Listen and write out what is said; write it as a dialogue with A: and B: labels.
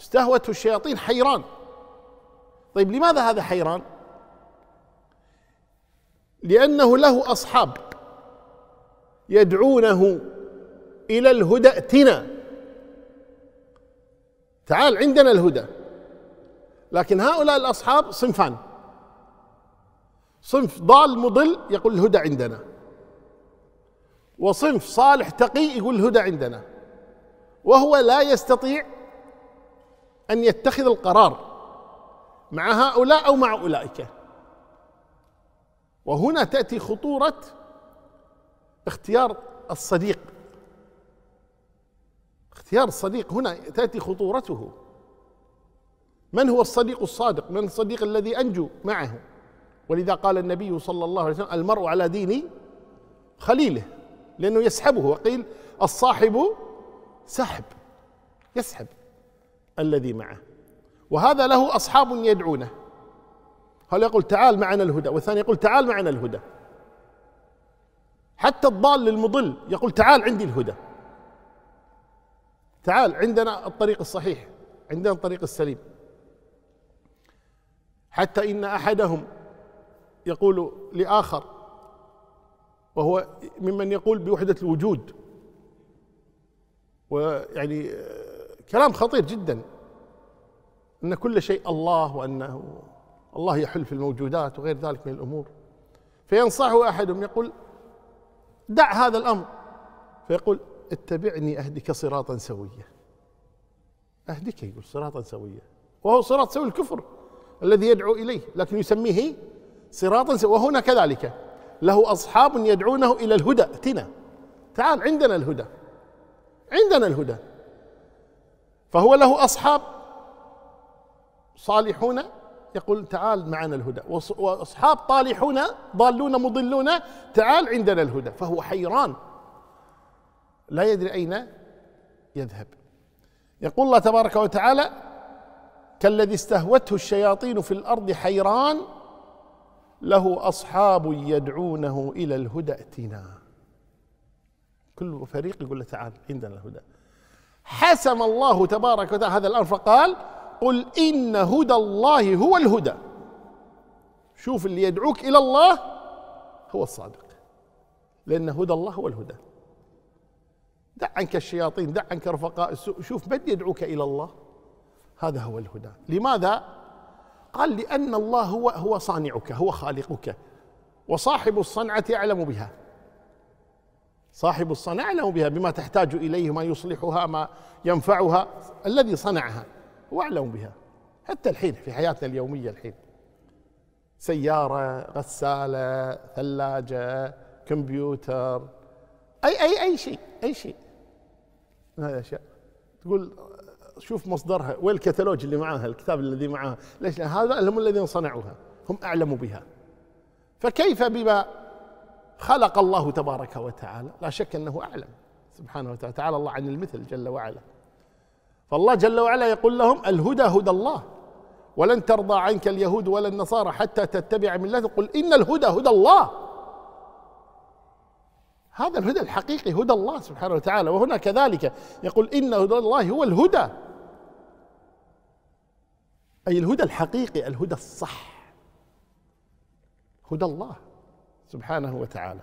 A: استهوته الشياطين حيران طيب لماذا هذا حيران لانه له اصحاب يدعونه الى الهدى ائتنا تعال عندنا الهدى لكن هؤلاء الاصحاب صنفان صنف ضال مضل يقول الهدى عندنا وصنف صالح تقي يقول الهدى عندنا وهو لا يستطيع أن يتخذ القرار مع هؤلاء أو مع أولئك وهنا تأتي خطورة اختيار الصديق اختيار الصديق هنا تأتي خطورته من هو الصديق الصادق من الصديق الذي أنجو معه ولذا قال النبي صلى الله عليه وسلم المرء على دين خليله لأنه يسحبه وقيل الصاحب سحب يسحب الذي معه وهذا له أصحاب يدعونه هل يقول تعال معنا الهدى والثاني يقول تعال معنا الهدى حتى الضال المضل يقول تعال عندي الهدى تعال عندنا الطريق الصحيح عندنا الطريق السليم حتى إن أحدهم يقول لآخر وهو ممن يقول بوحدة الوجود ويعني كلام خطير جدا ان كل شيء الله وانه الله يحل في الموجودات وغير ذلك من الامور فينصحه احدهم يقول دع هذا الامر فيقول اتبعني اهدك صراطا سويا اهدك يقول صراطا سويا وهو صراط سوي الكفر الذي يدعو اليه لكن يسميه صراطا سويا وهنا كذلك له اصحاب يدعونه الى الهدى اتنا تعال عندنا الهدى عندنا الهدى فهو له أصحاب صالحون يقول تعال معنا الهدى وأصحاب طالحون ضالون مضلون تعال عندنا الهدى فهو حيران لا يدري أين يذهب يقول الله تبارك وتعالى كالذي استهوته الشياطين في الأرض حيران له أصحاب يدعونه إلى الهدى ائتنا كل فريق يقول له تعال عندنا الهدى حسم الله تبارك وتعالى هذا الأمر فقال قل إن هدى الله هو الهدى شوف اللي يدعوك إلى الله هو الصادق لأن هدى الله هو الهدى دع عنك الشياطين دع عنك رفقاء السوء شوف من يدعوك إلى الله هذا هو الهدى لماذا قال لأن الله هو هو صانعك هو خالقك وصاحب الصنعة يعلم بها صاحب الصنعة له بها بما تحتاج إليه ما يصلحها ما ينفعها الذي صنعها هو أعلم بها حتى الحين في حياتنا اليومية الحين سيارة غسالة ثلاجة كمبيوتر أي أي أي شيء أي شيء من هذه الأشياء تقول شوف مصدرها وين الكتالوج اللي معاها الكتاب الذي معاها ليش هذا هم الذين صنعوها هم أعلموا بها فكيف بما خلق الله تبارك وتعالى لا شك أنه أعلم سبحانه وتعالى تعالى الله عن المثل جل وعلا فالله جل وعلا يقول لهم الهدى هدى الله ولن ترضى عنك اليهود ولا النصارى حتى تتبع ملته قل إن الهدى هدى الله هذا الهدى الحقيقي هدى الله سبحانه وتعالى وهنا كذلك يقول إن هدى الله هو الهدى أي الهدى الحقيقي الهدى الصح هدى الله سبحانه وتعالى